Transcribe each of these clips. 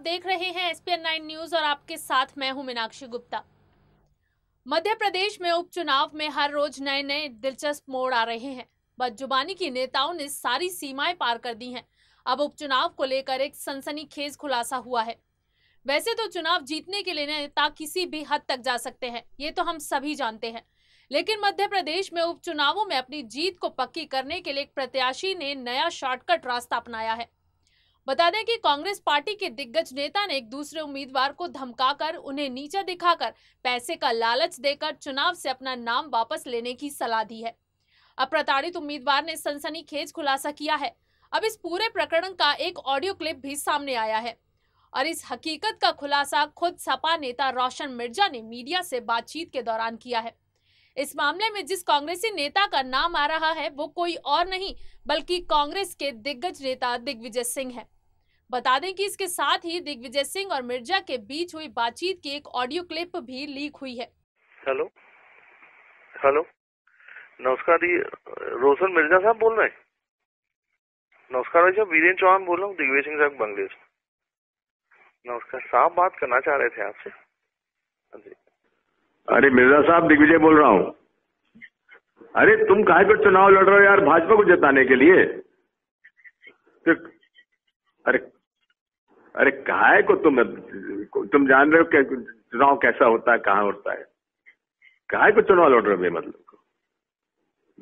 आप देख रहे हैं एसपीएन नाइन न्यूज और आपके साथ मैं हूं मीनाक्षी गुप्ता मध्य प्रदेश में उपचुनाव में हर रोज नए नए दिलचस्प मोड़ आ रहे हैं बदजुबानी की नेताओं ने सारी सीमाएं पार कर दी हैं अब उपचुनाव को लेकर एक सनसनीखेज खुलासा हुआ है वैसे तो चुनाव जीतने के लिए नेता किसी भी हद तक जा सकते हैं ये तो हम सभी जानते हैं लेकिन मध्य प्रदेश में उपचुनावों में अपनी जीत को पक्की करने के लिए एक प्रत्याशी ने नया शॉर्टकट रास्ता अपनाया है बता दें कि कांग्रेस पार्टी के दिग्गज नेता ने एक दूसरे उम्मीदवार को धमकाकर उन्हें नीचा दिखाकर पैसे का लालच देकर चुनाव से अपना नाम वापस लेने की सलाह दी है अब प्रताड़ित उम्मीदवार ने सनसनीखेज खुलासा किया है अब इस पूरे प्रकरण का एक ऑडियो क्लिप भी सामने आया है और इस हकीकत का खुलासा खुद सपा नेता रोशन मिर्जा ने मीडिया से बातचीत के दौरान किया है इस मामले में जिस कांग्रेसी नेता का नाम आ रहा है वो कोई और नहीं बल्कि कांग्रेस के दिग्गज नेता दिग्विजय सिंह है बता दें कि इसके साथ ही दिग्विजय सिंह और मिर्जा के बीच हुई बातचीत की एक ऑडियो क्लिप भी लीक हुई है हेलो हेलो नमस्कार जी रोशन मिर्जा साहब बोल रहे हैं नमस्कार भाई साहब वीरेंद्र चौहान बोल रहा हूँ दिग्विजय सिंह साहब बांग्लादेश नमस्कार साहब बात करना चाह रहे थे आपसे हाँ अरे मिर्जा साहब दिग्विजय बोल रहा हूँ अरे तुम काहे पर चुनाव लड़ रहे हो यार भाजपा को जिताने के लिए तो, अरे अरे कहा है को तुम तुम जान रहे हो क्या चुनाव कैसा होता है कहाँ होता है कहा है को चुनाव लड़ रहे हो को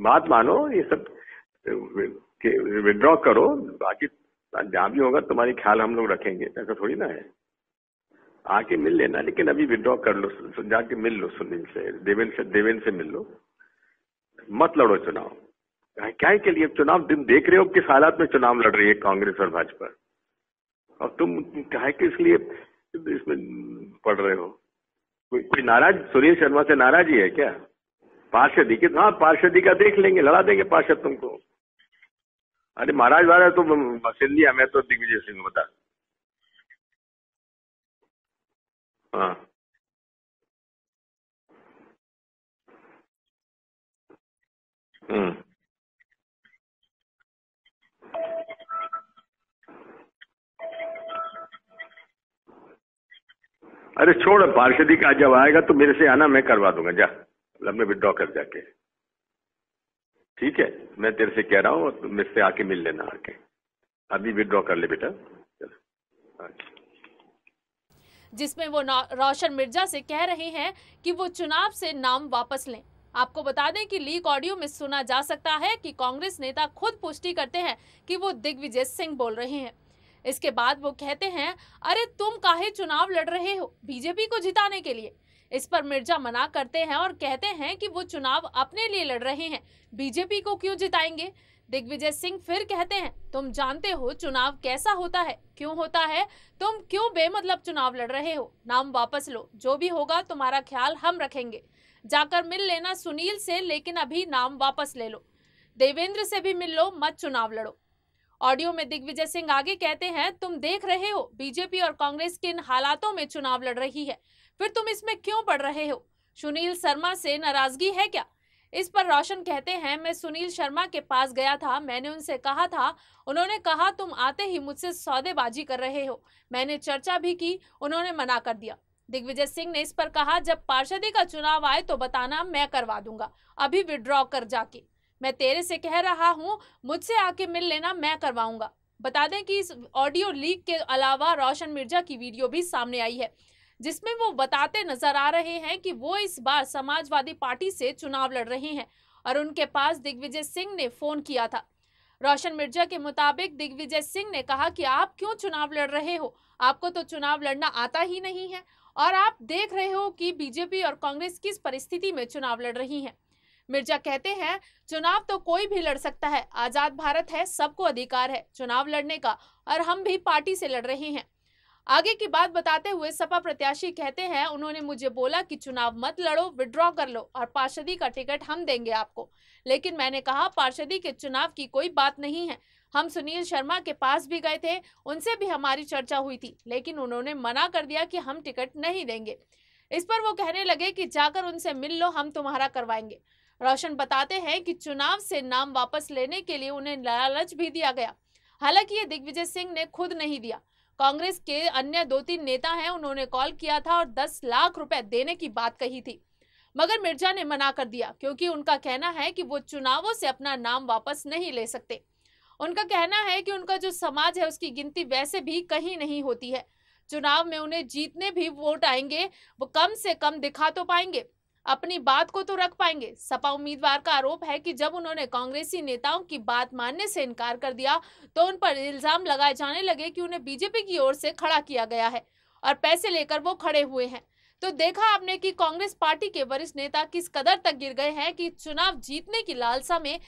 बात मानो ये सब विड्रॉ करो बाकी जहां भी होगा तुम्हारी ख्याल हम लोग रखेंगे ऐसा थोड़ी ना है आके मिल लेना लेकिन अभी विड्रॉ कर लो जाके मिल लो सुनील से देवेंद्र से देवेंद्र से मिल लो मत लड़ो चुनाव क्या के लिए चुनाव दिन देख रहे हो किस हालात में चुनाव लड़ रही है कांग्रेस और भाजपा और तुम कहे किस लिए इसमें पढ़ रहे हो कोई कोई नाराज सुनील शर्मा से नाराजी है क्या पार्षदी के हाँ पार्षदी का देख लेंगे लड़ा देंगे पार्षद तुमको अरे महाराज वाला तो सिंधिया मैं तो दिग्विजय सिंह बता हाँ हम्म अरे छोड़ पार्षदी का जब आएगा तो मेरे से आना मैं करवा दूंगा जा अपने विड्रॉ कर जाके ठीक है मैं तेरे से कह रहा हूँ तो मेरे से आके मिल लेना आके अभी विड्रॉ कर ले बेटा हाँ। जिसमें वो रोशन मिर्जा से कह रहे हैं कि वो चुनाव से नाम वापस लें आपको बता दें कि लीक ऑडियो में सुना जा सकता है कि कांग्रेस नेता खुद पुष्टि करते हैं कि वो दिग्विजय सिंह बोल रहे हैं इसके बाद वो कहते हैं अरे तुम काहे चुनाव लड़ रहे हो बीजेपी को जिताने के लिए इस पर मिर्जा मना करते हैं और कहते हैं कि वो चुनाव अपने लिए लड़ रहे हैं बीजेपी को क्यों जिताएंगे दिग्विजय सिंह फिर कहते हैं तुम जानते हो चुनाव कैसा होता है क्यों होता है तुम क्यों बेमतलब चुनाव लड़ रहे हो नाम वापस लो जो भी होगा तुम्हारा ख्याल हम रखेंगे जाकर मिल लेना सुनील से लेकिन अभी नाम वापस ले लो देवेंद्र से भी मिल लो मत चुनाव लड़ो ऑडियो में दिग्विजय सिंह आगे कहते हैं तुम देख रहे हो बीजेपी और कांग्रेस किन हालातों में चुनाव लड़ रही है फिर तुम इसमें क्यों पढ़ रहे हो सुनील शर्मा से नाराजगी है क्या इस पर रोशन कहते हैं मैं सुनील शर्मा के पास गया था मैंने उनसे कहा था उन्होंने कहा तुम आते ही मुझसे सौदेबाजी कर रहे हो मैंने चर्चा भी की उन्होंने मना कर दिया दिग्विजय सिंह ने इस पर कहा जब पार्षदी का चुनाव आए तो बताना मैं करवा दूंगा अभी विड्रॉ कर जाके मैं तेरे से कह रहा हूँ मुझसे आके मिल लेना मैं करवाऊँगा बता दें कि इस ऑडियो लीक के अलावा रोशन मिर्जा की वीडियो भी सामने आई है जिसमें वो बताते नजर आ रहे हैं कि वो इस बार समाजवादी पार्टी से चुनाव लड़ रहे हैं और उनके पास दिग्विजय सिंह ने फोन किया था रोशन मिर्जा के मुताबिक दिग्विजय सिंह ने कहा कि आप क्यों चुनाव लड़ रहे हो आपको तो चुनाव लड़ना आता ही नहीं है और आप देख रहे हो कि बीजेपी और कांग्रेस किस परिस्थिति में चुनाव लड़ रही है मिर्जा कहते हैं चुनाव तो कोई भी लड़ सकता है आज़ाद भारत है सबको अधिकार है चुनाव लड़ने का और हम भी पार्टी से लड़ रहे हैं आगे की बात बताते हुए सपा प्रत्याशी कहते हैं उन्होंने मुझे बोला कि चुनाव मत लड़ो विड्रॉ कर लो और पार्षदी का टिकट हम देंगे आपको लेकिन मैंने कहा पार्षदी के चुनाव की कोई बात नहीं है हम सुनील शर्मा के पास भी गए थे उनसे भी हमारी चर्चा हुई थी लेकिन उन्होंने मना कर दिया कि हम टिकट नहीं देंगे इस पर वो कहने लगे कि जाकर उनसे मिल लो हम तुम्हारा करवाएंगे रोशन बताते हैं कि चुनाव से नाम वापस लेने के लिए उन्हें लालच भी दिया गया हालांकि ये दिग्विजय सिंह ने खुद नहीं दिया कांग्रेस के अन्य दो तीन नेता हैं उन्होंने कॉल किया था और दस लाख रुपए देने की बात कही थी मगर मिर्जा ने मना कर दिया क्योंकि उनका कहना है कि वो चुनावों से अपना नाम वापस नहीं ले सकते उनका कहना है कि उनका जो समाज है उसकी गिनती वैसे भी कहीं नहीं होती है चुनाव में उन्हें जीतने भी वोट आएंगे वो कम से कम दिखा तो पाएंगे अपनी बात को तो रख पाएंगे सपा उम्मीदवार का आरोप है कि जब उन्होंने कांग्रेसी नेताओं की बात मानने से इनकार कर दिया तो उन पर इल्जाम लगाए जाने लगे कि उन्हें बीजेपी की ओर से खड़ा किया गया है और पैसे लेकर वो खड़े हुए हैं तो देखा आपने कि कांग्रेस पार्टी के वरिष्ठ नेता किस कदर तक गिर गए हैं कि चुनाव जीतने की लालसा में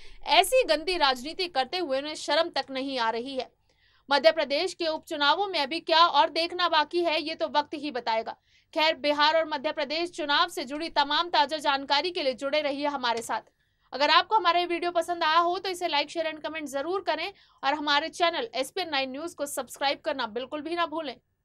ऐसी गंदी राजनीति करते हुए उन्हें शर्म तक नहीं आ रही है मध्य प्रदेश के उपचुनावों में अभी क्या और देखना बाकी है ये तो वक्त ही बताएगा खैर बिहार और मध्य प्रदेश चुनाव से जुड़ी तमाम ताजा जानकारी के लिए जुड़े रहिए हमारे साथ अगर आपको हमारा ये वीडियो पसंद आया हो तो इसे लाइक शेयर एंड कमेंट जरूर करें और हमारे channel S P nine news को सब्सक्राइब करना बिल्कुल भी ना भूलें